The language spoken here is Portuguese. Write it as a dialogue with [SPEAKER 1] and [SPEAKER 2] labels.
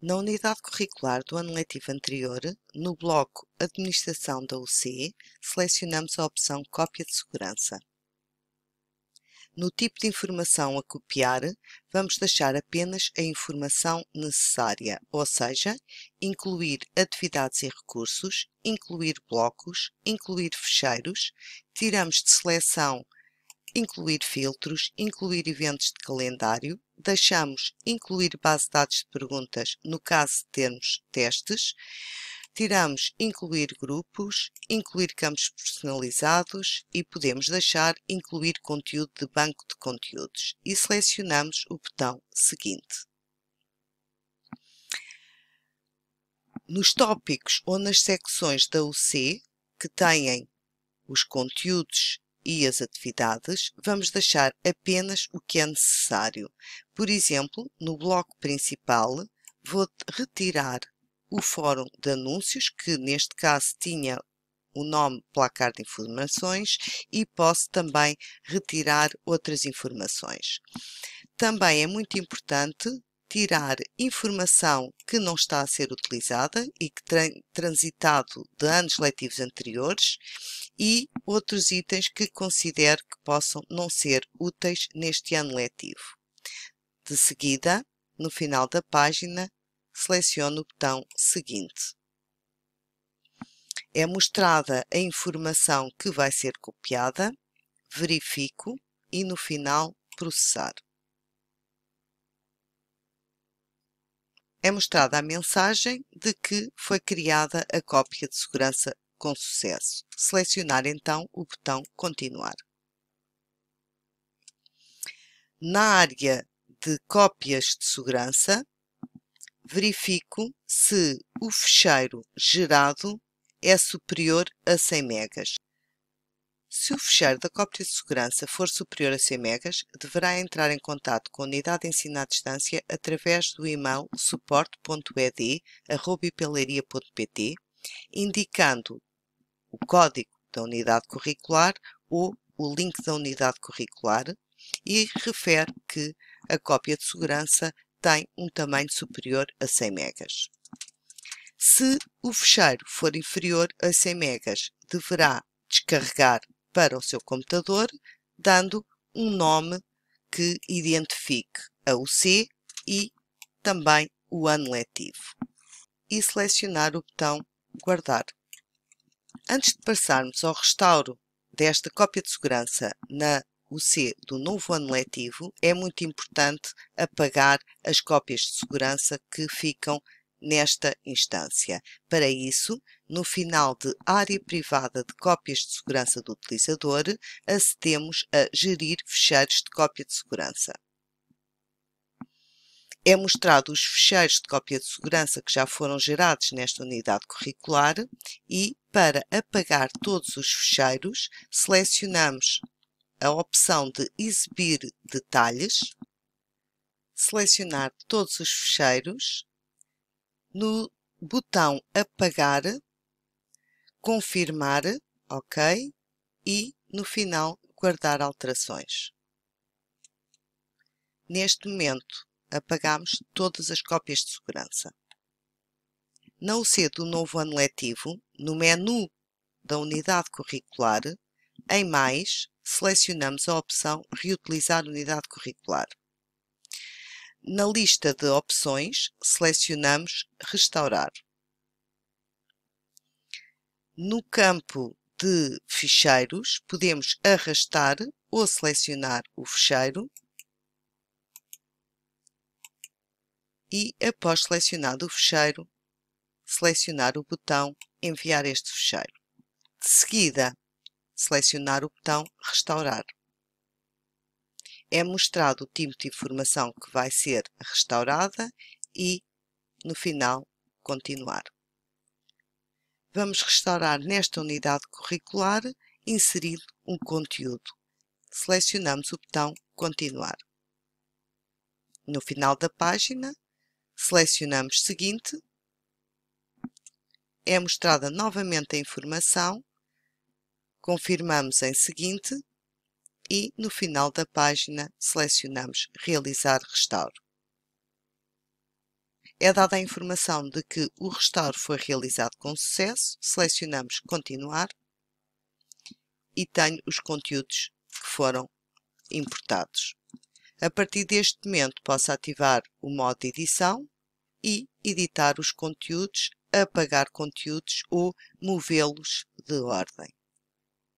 [SPEAKER 1] Na unidade curricular do ano letivo anterior, no bloco Administração da UC, selecionamos a opção Cópia de Segurança. No tipo de informação a copiar, vamos deixar apenas a informação necessária, ou seja, incluir atividades e recursos, incluir blocos, incluir fecheiros, tiramos de seleção incluir filtros, incluir eventos de calendário, deixamos incluir base de dados de perguntas no caso de termos testes, tiramos incluir grupos, incluir campos personalizados e podemos deixar incluir conteúdo de banco de conteúdos e selecionamos o botão seguinte. Nos tópicos ou nas secções da UC, que têm os conteúdos e as atividades, vamos deixar apenas o que é necessário. Por exemplo, no bloco principal, vou retirar o fórum de anúncios, que neste caso tinha o nome placar de informações e posso também retirar outras informações. Também é muito importante tirar informação que não está a ser utilizada e que tem transitado de anos letivos anteriores e outros itens que considere que possam não ser úteis neste ano letivo. De seguida, no final da página, selecione o botão Seguinte. É mostrada a informação que vai ser copiada, verifico e no final processar. é mostrada a mensagem de que foi criada a cópia de segurança com sucesso. Selecionar então o botão Continuar. Na área de cópias de segurança, verifico se o fecheiro gerado é superior a 100 megas. Se o fecheiro da cópia de segurança for superior a 100 megas, deverá entrar em contato com a unidade de ensino à distância através do e-mail indicando o código da unidade curricular ou o link da unidade curricular e refere que a cópia de segurança tem um tamanho superior a 100 megas. Se o fecheiro for inferior a 100 megas, deverá descarregar para o seu computador, dando um nome que identifique a UC e também o ano letivo. E selecionar o botão Guardar. Antes de passarmos ao restauro desta cópia de segurança na UC do novo ano letivo, é muito importante apagar as cópias de segurança que ficam nesta instância. Para isso, no final de Área privada de cópias de segurança do utilizador, acedemos a Gerir fecheiros de cópia de segurança. É mostrado os fecheiros de cópia de segurança que já foram gerados nesta unidade curricular e, para apagar todos os fecheiros, selecionamos a opção de Exibir detalhes, selecionar todos os fecheiros no botão apagar, confirmar, ok, e no final guardar alterações. Neste momento apagamos todas as cópias de segurança. Na UC do novo ano letivo, no menu da unidade curricular, em mais, selecionamos a opção Reutilizar unidade curricular. Na lista de opções, selecionamos Restaurar. No campo de ficheiros, podemos arrastar ou selecionar o ficheiro e, após selecionado o ficheiro, selecionar o botão Enviar este ficheiro. De seguida, selecionar o botão Restaurar é mostrado o tipo de informação que vai ser restaurada e, no final, continuar. Vamos restaurar nesta unidade curricular inserindo um conteúdo. Selecionamos o botão Continuar. No final da página, selecionamos Seguinte. É mostrada novamente a informação. Confirmamos em Seguinte e no final da página selecionamos Realizar restauro. É dada a informação de que o restauro foi realizado com sucesso, selecionamos Continuar e tenho os conteúdos que foram importados. A partir deste momento posso ativar o modo edição e editar os conteúdos, apagar conteúdos ou movê-los de ordem.